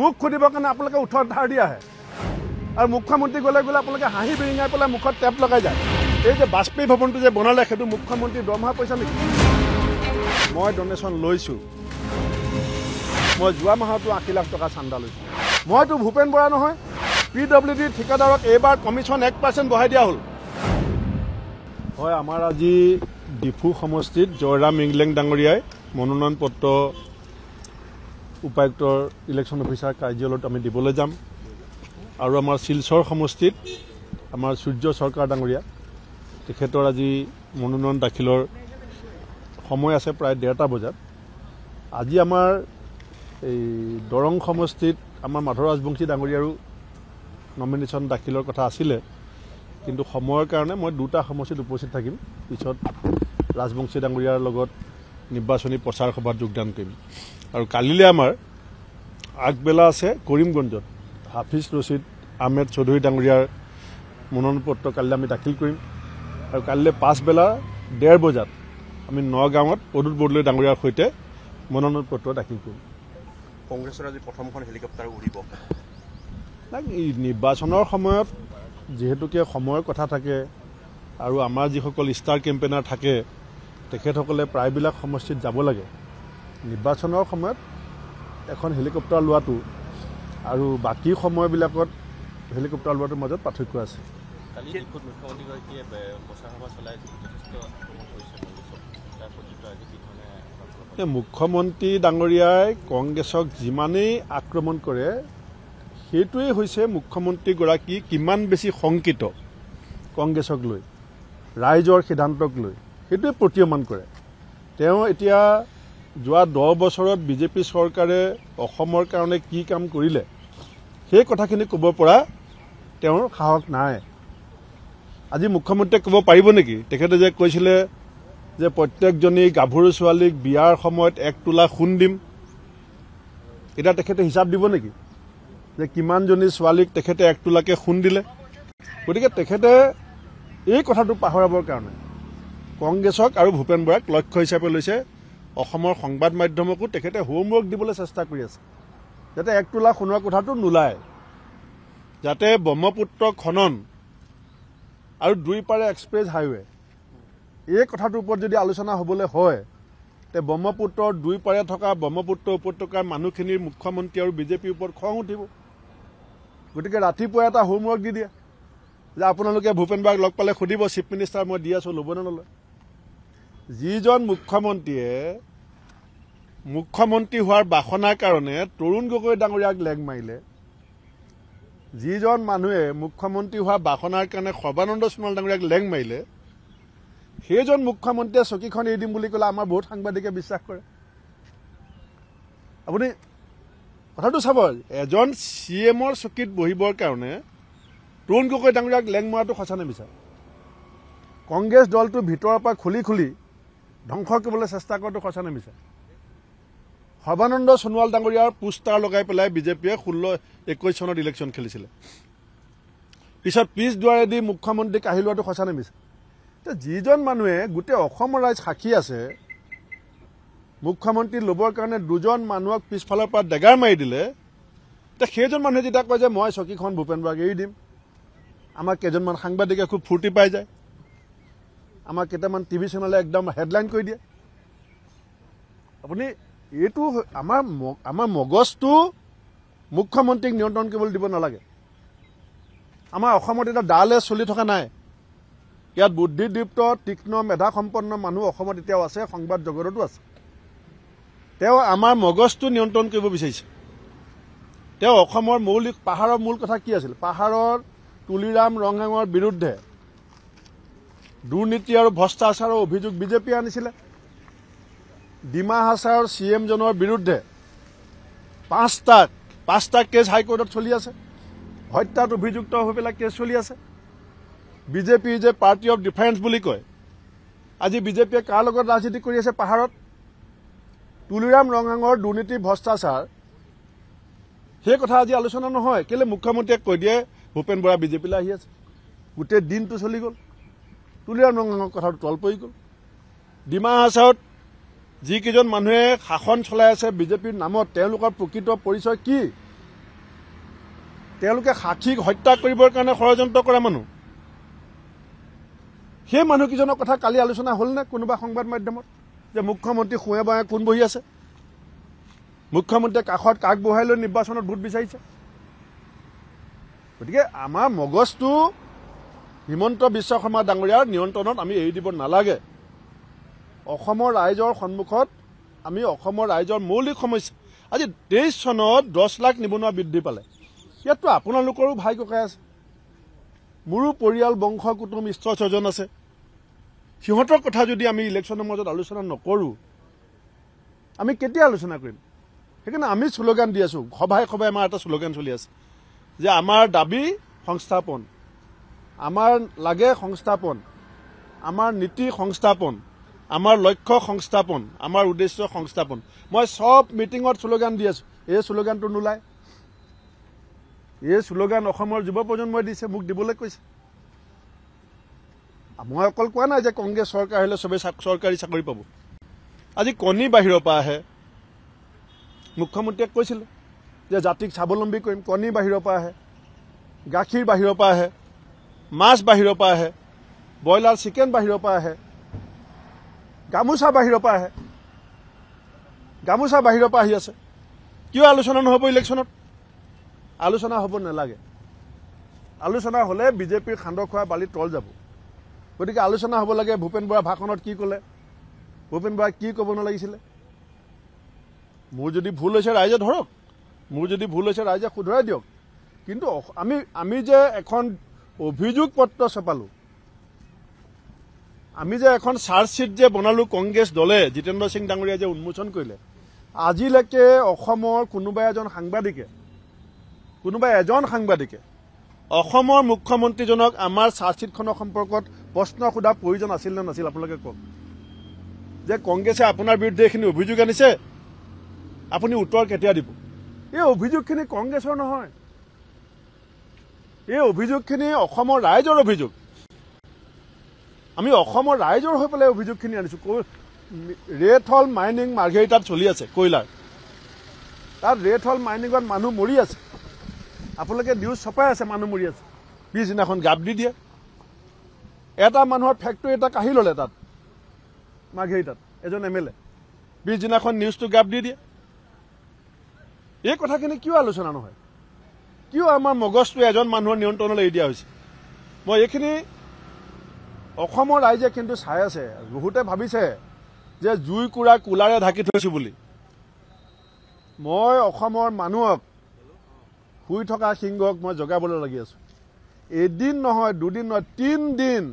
মুখ খুদিবৰ কাৰণে আপোনালোকে উঠৰ ধাৰ দি আহে আৰু মুখ্যমন্ত্ৰী গ'লে গ'লে আপোনালোকে হাঁহি বিৰিঙাই পেলাই মুখত টেপ লগাই যায় এই যে বাজপেয়ী ভৱনটো যে বনালে সেইটো মুখ্যমন্ত্ৰী দৰমহা পইচা নেকি মই ডনেশ্যন লৈছোঁ মই যোৱা মাহতো আশী লাখ টকা চান্দা লৈছোঁ মইতো ভূপেন বৰা নহয় পি ডব্লিউ ডি ঠিকাদাৰক এইবাৰ কমিশ্যন এক পাৰ্চেণ্ট বঢ়াই দিয়া হ'ল হয় আমাৰ আজি ডিফু সমষ্টিত জয়ৰাম ইংলেং ডাঙৰীয়াই মনোনয়ন পত্ৰ উপায়ুক্তৰ ইলেকশ্যন অফিচাৰ কাৰ্যালয়ত আমি দিবলৈ যাম আৰু আমাৰ শিলচৰ সমষ্টিত আমাৰ সূৰ্য চৰকাৰ ডাঙৰীয়া তেখেতৰ আজি মনোনয়ন দাখিলৰ সময় আছে প্ৰায় ডেৰটা বজাত আজি আমাৰ এই দৰং সমষ্টিত আমাৰ মাধৱ ৰাজবংশী ডাঙৰীয়াৰো নমিনেশ্যন দাখিলৰ কথা আছিলে কিন্তু সময়ৰ কাৰণে মই দুটা সমষ্টিত উপস্থিত থাকিম পিছত ৰাজবংশী ডাঙৰীয়াৰ লগত নিৰ্বাচনী প্ৰচাৰ সভাত যোগদান কৰিম আৰু কালিলৈ আমাৰ আগবেলা আছে কৰিমগঞ্জত হাফিজ ৰচিদ আহমেদ চৌধুৰী ডাঙৰীয়াৰ মনোনয়ন পত্ৰ কালিলৈ আমি দাখিল কৰিম আৰু কালিলৈ পাছবেলা ডেৰ বজাত আমি নগাঁৱত পদুত বৰদলৈ ডাঙৰীয়াৰ সৈতে মনোনয়ন পত্ৰ দাখিল কৰিম কংগ্ৰেছৰ আজি প্ৰথমখন হেলিকপ্টাৰ উৰিব নাই নিৰ্বাচনৰ সময়ত যিহেতুকে সময়ৰ কথা থাকে আৰু আমাৰ যিসকল ষ্টাৰ কেম্পেইনাৰ থাকে তেখেতসকলে প্ৰায়বিলাক সমষ্টিত যাব লাগে নিৰ্বাচনৰ সময়ত এখন হেলিকপ্টাৰ লোৱাটো আৰু বাকী সময়বিলাকত হেলিকপ্টাৰ লোৱাটোৰ মাজত পাৰ্থক্য আছে মুখ্যমন্ত্ৰী ডাঙৰীয়াই কংগ্ৰেছক যিমানেই আক্ৰমণ কৰে সেইটোৱেই হৈছে মুখ্যমন্ত্ৰীগৰাকী কিমান বেছি শংকিত কংগ্ৰেছক লৈ ৰাইজৰ সিদ্ধান্তক লৈ সেইটোৱে প্ৰতীয়মান কৰে তেওঁ এতিয়া যোৱা দহ বছৰত বিজেপি চৰকাৰে অসমৰ কাৰণে কি কাম কৰিলে সেই কথাখিনি ক'ব পৰা তেওঁৰ সাহস নাই আজি মুখ্যমন্ত্ৰীয়ে ক'ব পাৰিব নেকি তেখেতে যে কৈছিলে যে প্ৰত্যেকজনী গাভৰু ছোৱালীক বিয়াৰ সময়ত এক তোলা সোণ দিম এতিয়া তেখেতে হিচাপ দিব নেকি যে কিমানজনী ছোৱালীক তেখেতে এক তোলাকৈ সোণ দিলে গতিকে তেখেতে এই কথাটো পাহৰাবৰ কাৰণে কংগ্ৰেছক আৰু ভূপেন বৰাক লক্ষ্য হিচাপে লৈছে অসমৰ সংবাদ মাধ্যমকো তেখেতে হোমৱৰ্ক দিবলৈ চেষ্টা কৰি আছে যাতে এক তোলা সোণোৱা কোঠাটো নোলায় যাতে ব্ৰহ্মপুত্ৰ খনন আৰু দুই পাৰে এক্সপ্ৰেছ হাইৱে এই কথাটোৰ ওপৰত যদি আলোচনা হ'বলৈ হয় তে ব্ৰহ্মপুত্ৰৰ দুই পাৰে থকা ব্ৰহ্মপুত্ৰ উপত্যকাৰ মানুহখিনিৰ মুখ্যমন্ত্ৰী আৰু বিজেপিৰ ওপৰত খং উঠিব গতিকে ৰাতিপুৱা এটা হোমৱৰ্ক দি দিয়ে যে আপোনালোকে ভূপেন বাক লগ পালে সুধিব চিফ মিনিষ্টাৰ মই দি আছোঁ নে নলয় যিজন মুখ্যমন্ত্ৰীয়ে মুখ্যমন্ত্ৰী হোৱাৰ বাসনাৰ কাৰণে তৰুণ গগৈ ডাঙৰীয়াক লেগ মাৰিলে যিজন মানুহে মুখ্যমন্ত্ৰী হোৱাৰ বাসনাৰ কাৰণে সৰ্বানন্দ সোণোৱাল ডাঙৰীয়াক লেং মাৰিলে সেইজন মুখ্যমন্ত্ৰীয়ে চকীখন এৰি দিম বুলি ক'লে আমাৰ বহুত সাংবাদিকে বিশ্বাস কৰে আপুনি কথাটো চাব এজন চি এমৰ চকীত বহিবৰ কাৰণে তৰুণ গগৈ ডাঙৰীয়াক লেং মৰাটো সঁচা নে নিবিচাৰে কংগ্ৰেছ দলটো ভিতৰৰ পৰা খুলি খুলি ধ্বংস কৰিবলৈ চেষ্টা কৰাটো সঁচা নিমিছে সৰ্বানন্দ সোণোৱাল ডাঙৰীয়াৰ পোষ্টাৰ লগাই পেলাই বিজেপিয়ে ষোল্ল একৈছ চনত ইলেকশ্যন খেলিছিলে পিছত পিছ দুৱাৰেদি মুখ্যমন্ত্ৰীক আহি লোৱাটো সঁচা নিমিছে তে যিজন মানুহে গোটেই অসমৰ ৰাইজ সাক্ষী আছে মুখ্যমন্ত্ৰী ল'বৰ কাৰণে দুজন মানুহক পিছফালৰ পৰা ডেগাৰ মাৰি দিলে তে সেইজন মানুহে যেতিয়া কয় যে মই চকীখন ভূপেন বাগ এৰি দিম আমাৰ কেইজনমান সাংবাদিকে খুব ফূৰ্তি পাই যায় আমাৰ কেইটামান টিভি চেনেলে একদম হেডলাইন কৰি দিয়ে আপুনি এইটো আমাৰ আমাৰ মগজটো মুখ্যমন্ত্ৰীক নিয়ন্ত্ৰণ কৰিবলৈ দিব নালাগে আমাৰ অসমত এতিয়া ডালে চলি থকা নাই ইয়াত বুদ্ধিদীপ্ত তীক্ষ্ণ মেধাসম্পন্ন মানুহ অসমত এতিয়াও আছে সংবাদ জগততো আছে তেওঁ আমাৰ মগজটো নিয়ন্ত্ৰণ কৰিব বিচাৰিছে তেওঁ অসমৰ মৌলিক পাহাৰৰ মূল কথা কি আছিল পাহাৰৰ তুলিৰাম ৰংহাঙৰ বিৰুদ্ধে দুর্নীতি আর ভ্রষ্টাচারের অভিযোগ বিজেপি আনিছিলে ডিমা হাসার সিএম জনের বিরুদ্ধে পাঁচটা পাঁচটা কেস হাইকোর্টত চলি আছে হত্যাত অভিযুক্ত হবিলাক কেস চলি আছে বিজেপি যে পার্টি অফ ডিফেন্স বলে কয় আজি বিজেপিয়ে কার রাজনীতি করে আছে পাহাড়ত তুলিরাম রঙাঙর দুর্নীতি ভ্রষ্টাচার সেই কথা আজি আলোচনা নহয় কেলে মুখ্যমন্ত্রী কয় দিয়ে ভূপেন বরা বিজেপিলে আছে গোটে দিনটা চলি গেল তুলিৰাম ৰঙাঙৰ কথাটো তল পৰি গ'ল ডিমা হাছাৰত যিকেইজন মানুহে শাসন চলাই আছে বিজেপিৰ নামত তেওঁলোকৰ প্ৰকৃত পৰিচয় কি তেওঁলোকে সাক্ষীক হত্যা কৰিবৰ কাৰণে ষড়যন্ত্ৰ কৰা মানুহ সেই মানুহকেইজনৰ কথা কালি আলোচনা হ'লনে কোনোবা সংবাদ মাধ্যমত যে মুখ্যমন্ত্ৰী সোঁৱে বাঁয়ে কোন বহি আছে মুখ্যমন্ত্ৰীয়ে কাষত কাক বহাই লৈ নিৰ্বাচনত ভোট বিচাৰিছে গতিকে আমাৰ মগজটো হিমন্ত বিশ্ব শৰ্মা ডাঙৰীয়াৰ নিয়ন্ত্ৰণত আমি এৰি দিব নালাগে অসমৰ ৰাইজৰ সন্মুখত আমি অসমৰ ৰাইজৰ মৌলিক সমস্যা আজি তেইছ চনত দহ লাখ নিবনুৱা বৃদ্ধি পালে ইয়াততো আপোনালোকৰো ভাই ককাই আছে মোৰো পৰিয়াল বংশ কুটুম ইষ্ট ছজন আছে সিহঁতৰ কথা যদি আমি ইলেকশ্যনৰ মাজত আলোচনা নকৰোঁ আমি কেতিয়া আলোচনা কৰিম সেইকাৰণে আমি শ্লোগান দি আছোঁ সভায়ে সভাই আমাৰ এটা শ্লোগান চলি আছে যে আমাৰ দাবী সংস্থাপন আমাৰ লাগে সংস্থাপন আমাৰ নীতি সংস্থাপন আমাৰ লক্ষ্য সংস্থাপন আমাৰ উদ্দেশ্য সংস্থাপন মই চব মিটিঙত শ্লোগান দি আছো এই শ্লোগানটো নোলায় এই শ্লোগান অসমৰ যুৱ প্ৰজন্মই দিছে মোক দিবলৈ কৈছে মই অকল কোৱা নাই যে কংগ্ৰেছ চৰকাৰ হ'লে চবেই চৰকাৰী চাকৰি পাব আজি কণী বাহিৰৰ পৰা আহে মুখ্যমন্ত্ৰীয়ে কৈছিলে যে জাতিক স্বাৱলম্বী কৰিম কণী বাহিৰৰ পৰা আহে গাখীৰ বাহিৰৰ পৰা আহে মাছ বাহিৰৰ পৰা আহে ব্ৰইলাৰ চিকেন বাহিৰৰ পৰা আহে গামোচা বাহিৰৰ পৰা আহে গামোচা বাহিৰৰ পৰা আহি আছে কিয় আলোচনা নহ'ব ইলেকশ্যনত আলোচনা হ'ব নালাগে আলোচনা হ'লে বিজেপিৰ সান্দহ খোৱা বালি তল যাব গতিকে আলোচনা হ'ব লাগে ভূপেন বৰা ভাষণত কি ক'লে ভূপেন বৰাই কি ক'ব নালাগিছিলে মোৰ যদি ভুল হৈছে ৰাইজে ধৰক মোৰ যদি ভুল হৈছে ৰাইজে শুধৰাই দিয়ক কিন্তু আমি আমি যে এখন অভিযোগ পত্ৰ চপালো আমি যে এখন চাৰ্জশ্বিট যে বনালো কংগ্ৰেছ দলে জিতেন্দ্ৰ সিং ডাঙৰীয়াই যে উন্মোচন কৰিলে আজিলৈকে অসমৰ কোনোবা এজন সাংবাদিকে কোনোবা এজন সাংবাদিকে অসমৰ মুখ্যমন্ত্ৰীজনক আমাৰ চাৰ্জশ্বিটখনৰ সম্পৰ্কত প্ৰশ্ন সোধা প্ৰয়োজন আছিল নে নাছিল আপোনালোকে কওক যে কংগ্ৰেছে আপোনাৰ বিৰুদ্ধে এইখিনি অভিযোগ আনিছে আপুনি উত্তৰ কেতিয়া দিব এই অভিযোগখিনি কংগ্ৰেছৰ নহয় এই অভিযোগখিনি অসমৰ ৰাইজৰ অভিযোগ আমি অসমৰ ৰাইজৰ হৈ পেলাই অভিযোগখিনি আনিছো ৰেট হল মাইনিং মাৰ্ঘেৰী তাত চলি আছে কয়লাৰ তাত ৰেট হল মাইনিঙত মানুহ মৰি আছে আপোনালোকে নিউজ চপাই আছে মানুহ মৰি আছে পিছদিনাখন গাপ দি দিয়ে এটা মানুহৰ ফেক্টৰী এটা কাঢ়ি ল'লে তাত মাৰ্ঘেৰী তাত এজন এম এল এ পিছদিনাখন নিউজটো গাপ দি দিয়ে এই কথাখিনি কিয় আলোচনা নহয় কিয় আমাৰ মগজটো এজন মানুহৰ নিয়ন্ত্ৰণলৈ এৰি দিয়া হৈছে মই এইখিনি অসমৰ ৰাইজে কিন্তু চাই আছে বহুতে ভাবিছে যে জুই কোৰা কোলাৰে ঢাকি থৈছোঁ বুলি মই অসমৰ মানুহক শুই থকা সিংহক মই জগাবলৈ লাগি আছোঁ এদিন নহয় দুদিন নহয় তিনিদিন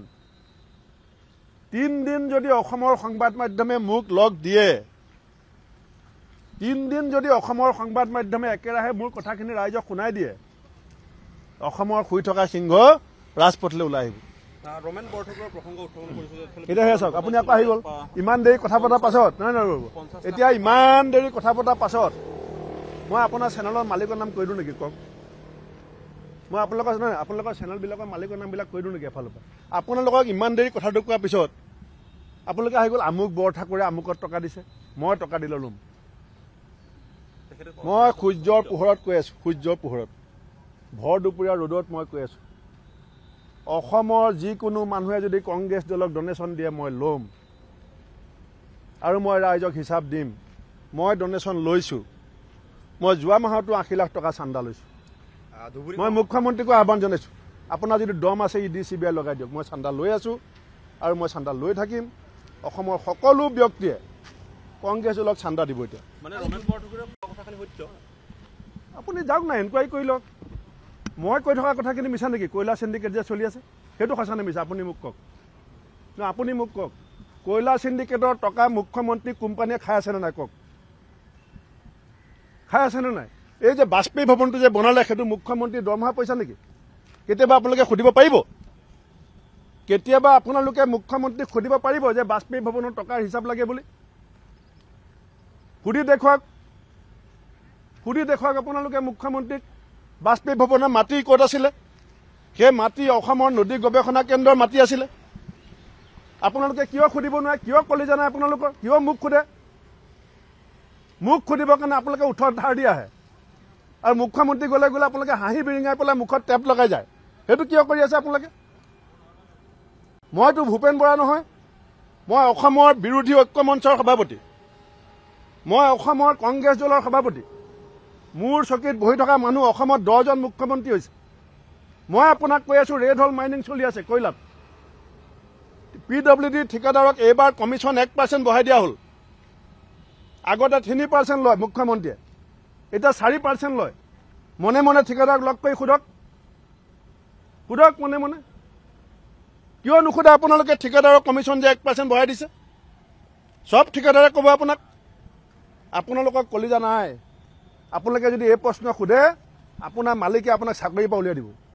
তিনিদিন যদি অসমৰ সংবাদ মাধ্যমে মোক লগ দিয়ে তিনিদিন যদি অসমৰ সংবাদ মাধ্যমে একেৰাহে মোৰ কথাখিনি ৰাইজক শুনাই দিয়ে অসমৰ শুই থকা সিংহ ৰাজপথলৈ ওলাই আহিব এতিয়া চাওক আপুনি আকৌ আহি গ'ল ইমান দেৰি কথা পতাৰ পাছত নহয় নহয় ৰ'ব এতিয়া ইমান দেৰি কথা পতাৰ পাছত মই আপোনাৰ চেনেলৰ মালিকৰ নাম কৈ দিওঁ নেকি কওক মই আপোনালোকৰ নহয় আপোনালোকৰ চেনেলবিলাকৰ মালিকৰ নামবিলাক কৈ দিওঁ নেকি এফালৰ পৰা আপোনালোকক ইমান দেৰি কথাটো কোৱাৰ পিছত আপোনালোকে আহি গ'ল আমুক বৰঠাকুৰে আমুকত টকা দিছে মই টকা দি ল'ম মই সূৰ্যৰ পোহৰত কৈ আছো সূৰ্যৰ পোহৰত ভৰ দুপৰীয়া ৰ'দত মই কৈ আছো অসমৰ যিকোনো মানুহে যদি কংগ্ৰেছ দলক ডনেশ্যন দিয়ে মই ল'ম আৰু মই ৰাইজক হিচাপ দিম মই ডনেশ্যন লৈছোঁ মই যোৱা মাহতো আশী লাখ টকা চান্দা লৈছোঁ মই মুখ্যমন্ত্ৰীকো আহ্বান জনাইছোঁ আপোনাৰ যদি দম আছে E D C B I লগাই দিয়ক মই চান্দা লৈ আছোঁ আৰু মই চান্দা লৈ থাকিম অসমৰ সকলো ব্যক্তিয়ে কংগ্ৰেছ দলক চান্দা দিব এতিয়া আপুনি যাওক না এনকুৱাৰী কৰি লওক মই কৈ থকা কথাখিনি মিছা নেকি কয়লা চিণ্ডিকেট যে চলি আছে সেইটো সঁচা নে মিছা আপুনি মোক কওক আপুনি মোক কওক কয়লা চিণ্ডিকেটৰ টকা মুখ্যমন্ত্ৰী কোম্পানীয়ে খাই আছে নে নাই কওক খাই আছে নে নাই এই যে বাজপেয়ী ভৱনটো যে বনালে সেইটো মুখ্যমন্ত্ৰীৰ দৰমহা পইচা নেকি কেতিয়াবা আপোনালোকে সুধিব পাৰিব কেতিয়াবা আপোনালোকে মুখ্যমন্ত্ৰীক সুধিব পাৰিব যে বাজপেয়ী ভৱনৰ টকাৰ হিচাপ লাগে বুলি সুধি দেখুৱাওক সুধি দেখুৱাক আপোনালোকে মুখ্যমন্ত্ৰীক বাজপেয়ী ভৱনৰ মাটি ক'ত আছিলে সেই মাটি অসমৰ নদী গৱেষণা কেন্দ্ৰৰ মাটি আছিলে আপোনালোকে কিয় সুধিব নোৱাৰে কিয় কলি জনায় আপোনালোকৰ কিয় মোক সোধে মোক সুধিবৰ কাৰণে আপোনালোকে উঠৰ ধাৰ দি আহে আৰু মুখ্যমন্ত্ৰী গ'লে গ'লে আপোনালোকে হাঁহি বিৰিঙাই পেলাই মুখত টেপ লগাই যায় সেইটো কিয় কৰি আছে আপোনালোকে মইতো ভূপেন বৰা নহয় মই অসমৰ বিৰোধী ঐক্য মঞ্চৰ সভাপতি মই অসমৰ কংগ্ৰেছ দলৰ সভাপতি মোৰ চকীত বহি থকা মানুহ অসমত দহজন মুখ্যমন্ত্ৰী হৈছে মই আপোনাক কৈ আছোঁ ৰেড হল মাইনিং চলি আছে কয়লাত পি ডব্লিউ ডি ঠিকাদাৰক এইবাৰ কমিশ্যন এক পাৰ্চেণ্ট বঢ়াই দিয়া হ'ল আগতে তিনি পাৰ্চেণ্ট লয় মুখ্যমন্ত্ৰীয়ে এতিয়া চাৰি পাৰ্চেণ্ট লয় মনে মনে ঠিকাদাৰক লগ কৰি সোধক সোধক মনে মনে কিয় নুসোধে আপোনালোকে ঠিকাদাৰক কমিশ্যন যে এক পাৰ্চেণ্ট বঢ়াই দিছে চব ঠিকাদাৰে ক'ব আপোনাক আপোনালোকক কলিজা নাই আপোনালোকে যদি এই প্ৰশ্ন সোধে আপোনাৰ মালিকে আপোনাক চাকৰিৰ পৰা উলিয়াই দিব